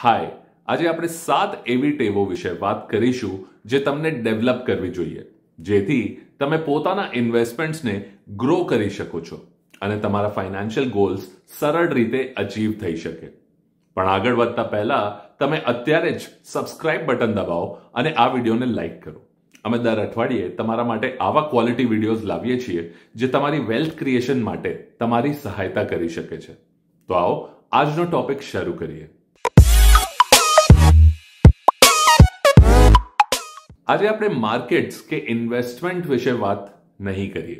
હાય આજે આપણે સાત એવી ટેવો વિશે વાત કરીશું જે તમને ડેવલપ કરવી જોઈએ જેથી તમે પોતાના ઇન્વેસ્ટમેન્ટ્સને ગ્રો કરી શકો છો અને તમારા ફાઇનાન્શિયલ ગોલ્સ સરળ રીતે અચીવ થઈ શકે પણ આગળ વધતા પહેલા તમે અત્યારે જ સબસ્ક્રાઇબ બટન દબાવો અને આ વિડીયોને લાઇક કરો અમે દર અઠવાડિયે તમારા માટે આવા ક્વોલિટી વિડીયોઝ લાવીએ છીએ જે તમારી વેલ્થ ક્રિએશન માટે તમારી સહાયતા કરી શકે છે તો આવો આજનો ટોપિક શરૂ કરીએ આજે આપણે માર્કેટ્સ કે ઇન્વેસ્ટમેન્ટ વિશે વાત નહીં કરીએ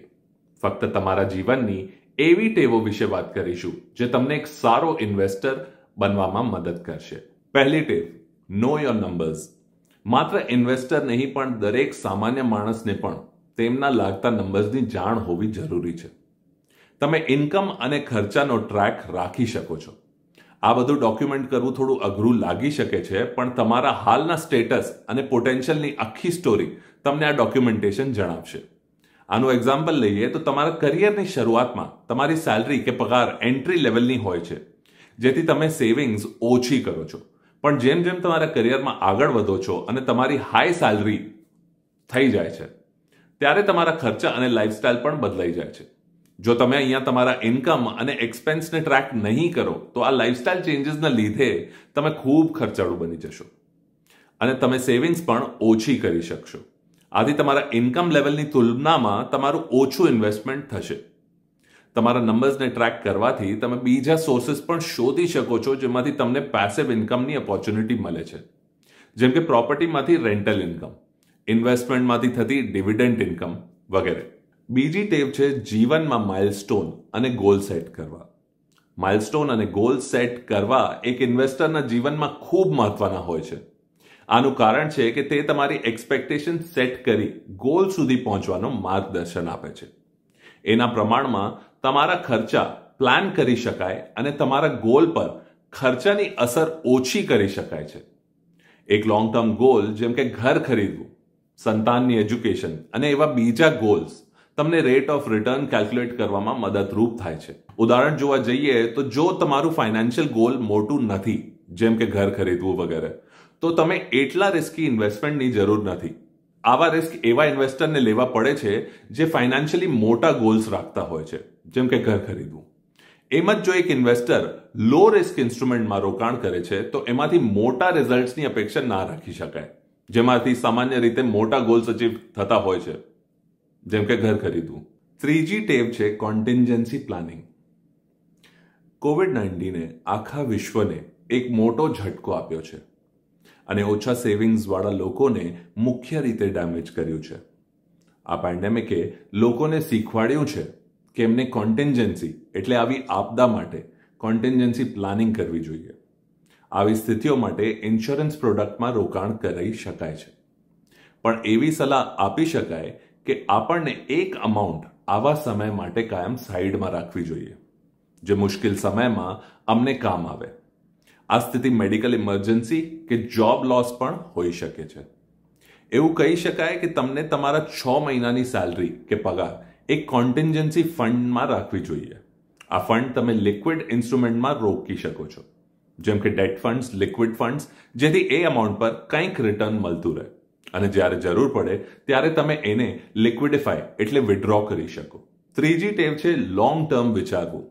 ફક્ત તમારા જીવનની એવી ટેવો વિશે વાત કરીશું જે તમને એક સારો ઇન્વેસ્ટર બનવામાં મદદ કરશે પહેલી ટેવ નો યોર નંબર્સ માત્ર ઇન્વેસ્ટર નહીં પણ દરેક સામાન્ય માણસને પણ તેમના લાગતા નંબર્સની જાણ હોવી જરૂરી છે તમે ઇન્કમ અને ખર્ચાનો ટ્રેક રાખી શકો છો આ બધું ડોક્યુમેન્ટ કરવું થોડું અઘરું લાગી શકે છે પણ તમારા હાલના સ્ટેટસ અને પોટેન્શિયલની આખી સ્ટોરી તમને આ ડોક્યુમેન્ટેશન જણાવશે આનું એક્ઝામ્પલ લઈએ તો તમારા કરિયરની શરૂઆતમાં તમારી સેલરી કે પગાર એન્ટ્રી લેવલની હોય છે જેથી તમે સેવિંગ્સ ઓછી કરો છો પણ જેમ જેમ તમારા કરિયરમાં આગળ વધો છો અને તમારી હાઈ સેલરી થઈ જાય છે ત્યારે તમારા ખર્ચા અને લાઇફસ્ટાઇલ પણ બદલાઈ જાય છે જો તમે અહીંયા તમારા ઇન્કમ અને એક્સપેન્સને ટ્રેક નહીં કરો તો આ લાઇફસ્ટાઇલ ચેન્જીસને લીધે તમે ખૂબ ખર્ચાળું બની જશો અને તમે સેવિંગ્સ પણ ઓછી કરી શકશો આથી તમારા ઇન્કમ લેવલની તુલનામાં તમારું ઓછું ઇન્વેસ્ટમેન્ટ થશે તમારા નંબર્સને ટ્રેક કરવાથી તમે બીજા સોર્સિસ પણ શોધી શકો છો જેમાંથી તમને પેસિવ ઇન્કમની ઓપોર્ચ્યુનિટી મળે છે જેમ કે પ્રોપર્ટીમાંથી રેન્ટલ ઇન્કમ ઇન્વેસ્ટમેન્ટમાંથી થતી ડિવિડન્ડ ઇન્કમ વગેરે બીજી ટેવ છે જીવનમાં માઇલસ્ટોન અને ગોલ સેટ કરવા માઇલસ્ટોન અને ગોલ સેટ કરવા એક ઇન્વેસ્ટરના જીવનમાં ખૂબ મહત્વના હોય છે આનું કારણ છે કે તે તમારી એક્સપેક્ટેશન સેટ કરી ગોલ સુધી પહોંચવાનું માર્ગદર્શન આપે છે એના પ્રમાણમાં તમારા ખર્ચા પ્લાન કરી શકાય અને તમારા ગોલ પર ખર્ચાની અસર ઓછી કરી શકાય છે એક લોંગ ટર્મ ગોલ જેમ કે ઘર ખરીદવું સંતાનની એજ્યુકેશન અને એવા બીજા ગોલ્સ તમને રેટ ઓફ રિટર્ન કેલ્ક્યુલેટ કરવામાં મદદરૂપ થાય છે ઉદાહરણ જોવા જઈએ તો જો તમારું ફાઇનાન્શિયલ ગોલ મોટું નથી જેમ કે ઘર ખરીદવું વગેરે તો તમે એટલા રિસ્કી ઇન્વેસ્ટમેન્ટની જરૂર નથી આવા રિસ્ક એવા ઇન્વેસ્ટરને લેવા પડે છે જે ફાઇનાન્શિયલી મોટા ગોલ્સ રાખતા હોય છે જેમ કે ઘર ખરીદવું એમ જ જો એક ઇન્વેસ્ટર લો રિસ્ક ઇન્સ્ટ્રુમેન્ટમાં રોકાણ કરે છે તો એમાંથી મોટા રિઝલ્ટ્સની અપેક્ષા ના રાખી શકાય જેમાંથી સામાન્ય રીતે મોટા ગોલ્સ અચીવ થતા હોય છે જેમ કે ઘર ખરીદવું ત્રીજી ટેવ છે કોન્ટિન્જન્સી પ્લાનિંગ કોવિડ નાઇન્ટીને આખા વિશ્વને એક મોટો ઝટકો આપ્યો છે અને ઓછા સેવિંગ્સવાળા લોકોને મુખ્ય રીતે ડેમેજ કર્યું છે આ પેન્ડેમિકે લોકોને શીખવાડ્યું છે કે એમને કોન્ટિન્જન્સી એટલે આવી આપદા માટે કોન્ટિન્જન્સી પ્લાનિંગ કરવી જોઈએ આવી સ્થિતિઓ માટે ઇન્સ્યોરન્સ પ્રોડક્ટમાં રોકાણ કરી શકાય છે પણ એવી સલાહ આપી શકાય કે આપણને એક અમાઉન્ટ આવા સમય માટે કાયમ સાઈડમાં રાખવી જોઈએ જે મુશ્કેલ સમયમાં અમને કામ આવે આ સ્થિતિ મેડિકલ ઇમરજન્સી કે જોબ લોસ પણ હોઈ શકે છે એવું કહી શકાય કે તમને તમારા છ મહિનાની સેલરી કે પગાર એક કોન્ટિન્જન્સી ફંડમાં રાખવી જોઈએ આ ફંડ તમે લિક્વિડ ઇન્સ્ટ્રુમેન્ટમાં રોકી શકો છો જેમ કે ડેટ ફંડ્સ લિક્વિડ ફંડ્સ જેથી એ અમાઉન્ટ પર કંઈક રિટર્ન મળતું રહે અને જ્યારે જરૂર પડે ત્યારે તમે એને લિક્વિડિફાય એટલે વિડ્રો કરી શકો ત્રીજી ટેવ છે લોંગ ટર્મ વિચારવું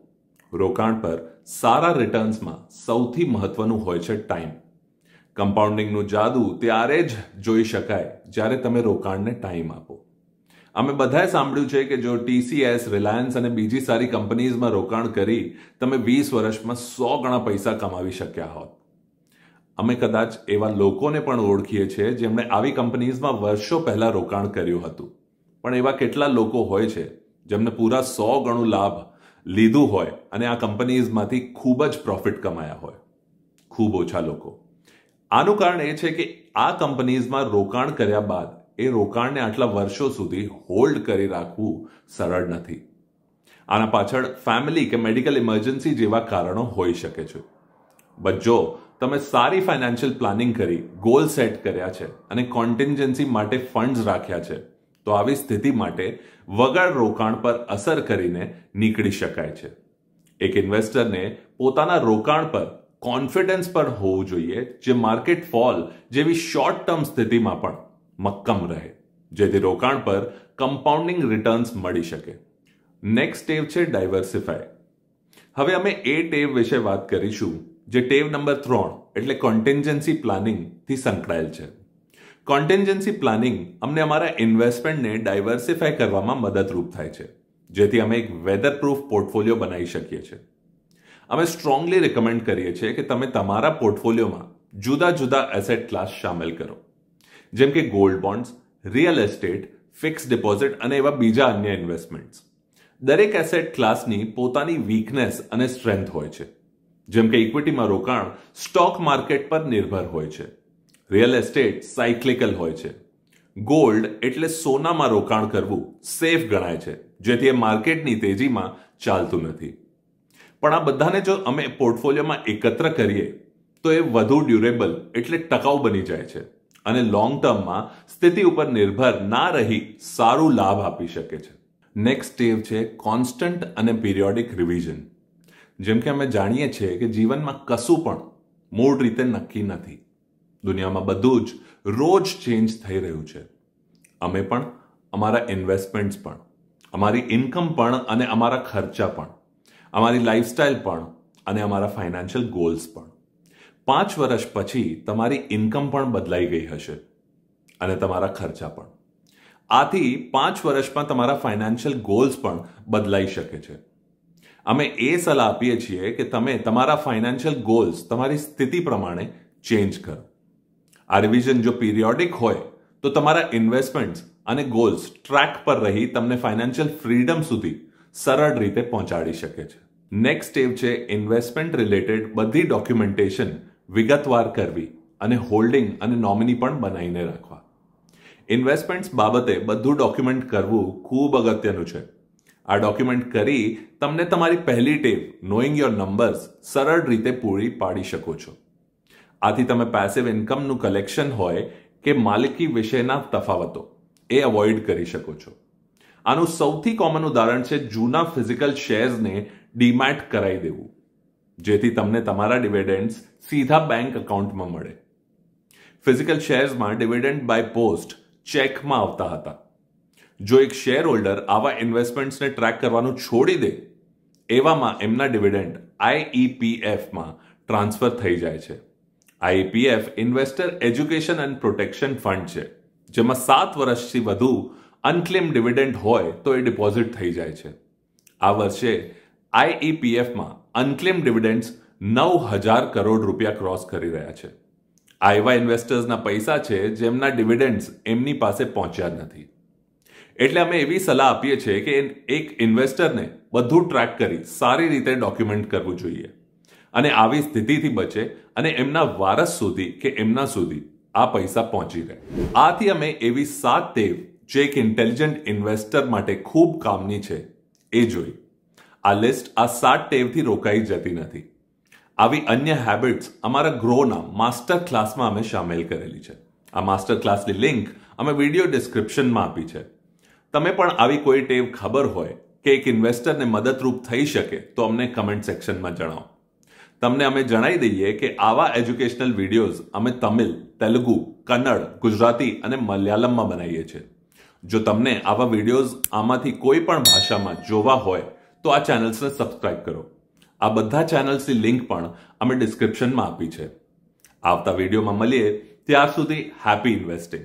રોકાણ પર સારા રિટર્ન્સમાં સૌથી મહત્વનું હોય છે ટાઈમ કમ્પાઉન્ડિંગનું જાદુ ત્યારે જ જોઈ શકાય જ્યારે તમે રોકાણને ટાઈમ આપો અમે બધાએ સાંભળ્યું છે કે જો ટીસીએસ રિલાયન્સ અને બીજી સારી કંપનીઝમાં રોકાણ કરી તમે વીસ વર્ષમાં સો ગણા પૈસા કમાવી શક્યા હોત અમે કદાચ એવા લોકોને પણ ઓળખીએ છીએ જેમણે આવી કંપનીઝમાં વર્ષો પહેલાં રોકાણ કર્યું હતું પણ એવા કેટલા લોકો હોય છે જેમને પૂરા સો ગણું લાભ લીધું હોય અને આ કંપનીઝમાંથી ખૂબ જ પ્રોફિટ કમાયા હોય ખૂબ ઓછા લોકો આનું કારણ એ છે કે આ કંપનીઝમાં રોકાણ કર્યા બાદ એ રોકાણને આટલા વર્ષો સુધી હોલ્ડ કરી રાખવું સરળ નથી આના પાછળ ફેમિલી કે મેડિકલ ઇમરજન્સી જેવા કારણો હોઈ શકે છે બટ જો તમે સારી ફાઇનાન્શિયલ પ્લાનિંગ કરી ગોલ સેટ કર્યા છે અને કોન્ટિન્જન્સી માટે ફંડ્સ રાખ્યા છે તો આવી સ્થિતિ માટે વગર રોકાણ પર અસર કરીને નીકળી શકાય છે એક ઇન્વેસ્ટરને પોતાના રોકાણ પર કોન્ફિડન્સ પણ હોવું જોઈએ જે માર્કેટ ફોલ જેવી શોર્ટ ટર્મ સ્થિતિમાં પણ મક્કમ રહે જેથી રોકાણ પર કમ્પાઉન્ડિંગ રિટર્ન્સ મળી શકે નેક્સ્ટ ટેવ છે ડાયવર્સિફાય હવે અમે એ ટેવ વિશે વાત કરીશું જે ટેવ નંબર ત્રણ એટલે કોન્ટેન્જન્સી પ્લાનિંગથી સંકળાયેલ છે કોન્ટેન્જન્સી પ્લાનિંગ અમને અમારા ઇન્વેસ્ટમેન્ટને ડાયવર્સિફાય કરવામાં મદદરૂપ થાય છે જેથી અમે એક વેધરપ્રૂફ પોર્ટફોલિયો બનાવી શકીએ છીએ અમે સ્ટ્રોંગલી રેકમેન્ડ કરીએ છીએ કે તમે તમારા પોર્ટફોલિયોમાં જુદા જુદા એસેટ ક્લાસ સામેલ કરો જેમ કે gold bonds real estate fix deposit અને એવા બીજા અન્ય ઇન્વેસ્ટમેન્ટ્સ દરેક એસેટ ક્લાસની પોતાની વીકનેસ અને સ્ટ્રેન્થ હોય છે જેમ કે ઇક્વિટીમાં રોકાણ સ્ટોક માર્કેટ પર નિર્ભર હોય છે રિયલ એસ્ટેટ સાયક્લિકલ હોય છે ગોલ્ડ એટલે સોનામાં રોકાણ કરવું સેફ ગણાય છે જેથી એ માર્કેટની તેજીમાં ચાલતું નથી પણ આ બધાને જો અમે પોર્ટફોલિયોમાં એકત્ર કરીએ તો એ વધુ ડ્યુરેબલ એટલે ટકાઉ બની જાય છે અને લોંગ ટર્મમાં સ્થિતિ ઉપર નિર્ભર ના રહી સારું લાભ આપી શકે છે નેક્સ્ટ સ્ટેપ છે કોન્સ્ટન્ટ અને પિરિયોડિક રિવિઝન જેમ કે અમે જાણીએ છીએ કે જીવનમાં કશું પણ મૂળ રીતે નક્કી નથી દુનિયામાં બધું જ રોજ ચેન્જ થઈ રહ્યું છે અમે પણ અમારા ઇન્વેસ્ટમેન્ટ્સ પણ અમારી ઇન્કમ પણ અને અમારા ખર્ચા પણ અમારી લાઇફસ્ટાઇલ પણ અને અમારા ફાઇનાન્શિયલ ગોલ્સ પણ પાંચ વર્ષ પછી તમારી ઇન્કમ પણ બદલાઈ ગઈ હશે અને તમારા ખર્ચા પણ આથી પાંચ વર્ષમાં તમારા ફાઇનાન્શિયલ ગોલ્સ પણ બદલાઈ શકે છે અમે એ સલાહ આપીએ છીએ કે તમે તમારા ફાઇનાન્શિયલ ગોલ્સ તમારી સ્થિતિ પ્રમાણે ચેન્જ કરો આ રિવિઝન જો પીરિયોડિક હોય તો તમારા ઇન્વેસ્ટમેન્ટ્સ અને ગોલ્સ ટ્રેક પર રહી તમને ફાઇનાન્શિયલ ફ્રીડમ સુધી સરળ રીતે પહોંચાડી શકે છે નેક્સ્ટ સ્ટેપ છે ઇન્વેસ્ટમેન્ટ રિલેટેડ બધી ડોક્યુમેન્ટેશન વિગતવાર કરવી અને હોલ્ડિંગ અને નોમિની પણ બનાવીને રાખવા ઇન્વેસ્ટમેન્ટ્સ બાબતે બધું ડોક્યુમેન્ટ કરવું ખૂબ અગત્યનું છે આ ડોક્યુમેન્ટ કરી તમને તમારી પહેલી ટેપ નોઈંગ યોર નંબર્સ સરળ રીતે પૂરી પાડી શકો છો આથી તમે પેસિવ ઇન્કમનું કલેક્શન હોય કે માલિકી વિશેના તફાવતો એ અવોઇડ કરી શકો છો આનું સૌથી કોમન ઉદાહરણ છે જૂના ફિઝિકલ શેર્સને ડીમેટ કરાવી દેવું જેથી તમને તમારા ડિવિડન્ડ્સ સીધા બેંક એકાઉન્ટમાં મળે ફિઝિકલ શેર્સમાં ડિવિડન્ડ બાય પોસ્ટ ચેકમાં આવતા હતા જો એક શેર હોલ્ડર આવા ઇન્વેસ્ટમેન્ટ્સને ટ્રેક કરવાનું છોડી દે એવામાં એમના ડિવિડન્ડ આઈઈપીએફમાં ટ્રાન્સફર થઈ જાય છે IPF investor education and protection fund છે જેમાં સાત વર્ષથી વધુ અનક્લેમ ડિવિડન્ડ હોય તો એ ડિપોઝિટ થઈ જાય છે આ વર્ષે આઈઈપીએફમાં અનક્લેમ ડિવિડન્ડ્સ નવ હજાર કરોડ રૂપિયા ક્રોસ કરી રહ્યા છે આ એવા ઇન્વેસ્ટર્સના પૈસા છે જેમના ડિવિડન્ડ્સ એમની પાસે પહોંચ્યા જ નથી એટલે અમે એવી સલાહ આપીએ છીએ કે એક ઇન્વેસ્ટરને બધું ટ્રેક કરી સારી રીતે ડોક્યુમેન્ટ કરવું જોઈએ અને આવી સ્થિતિથી બચે અને એમના વારસ સુધી કે એમના સુધી આ પૈસા પહોંચી રહે આથી અમે એવી સાત ટેવ જે એક ઇન્ટેલિજન્ટ ઇન્વેસ્ટર માટે ખૂબ કામની છે એ જોઈ આ લિસ્ટ આ સાત ટેવથી રોકાઈ જતી નથી આવી અન્ય હેબિટ્સ અમારા ગ્રોના માસ્ટર ક્લાસમાં અમે સામેલ કરેલી છે આ માસ્ટર ક્લાસની લિંક અમે વિડીયો ડિસ્ક્રિપ્શનમાં આપી છે તમે પણ આવી કોઈ ટેવ ખબર હોય કે એક ઇન્વેસ્ટરને મદદરૂપ થઈ શકે તો અમને કમેન્ટ સેક્શનમાં જણાવો તમને અમે જણાવી દઈએ કે આવા એજ્યુકેશનલ વિડીયોઝ અમે તમિલ તેલુગુ કન્નડ ગુજરાતી અને મલયાલમમાં બનાવીએ છીએ જો તમને આવા વિડીયોઝ આમાંથી કોઈ પણ ભાષામાં જોવા હોય તો આ ચેનલ્સને સબસ્ક્રાઇબ કરો આ બધા ચેનલ્સની લિંક પણ અમે ડિસ્ક્રિપ્શનમાં આપી છે આવતા વિડીયોમાં મળીએ ત્યાર સુધી હેપી ઇન્વેસ્ટિંગ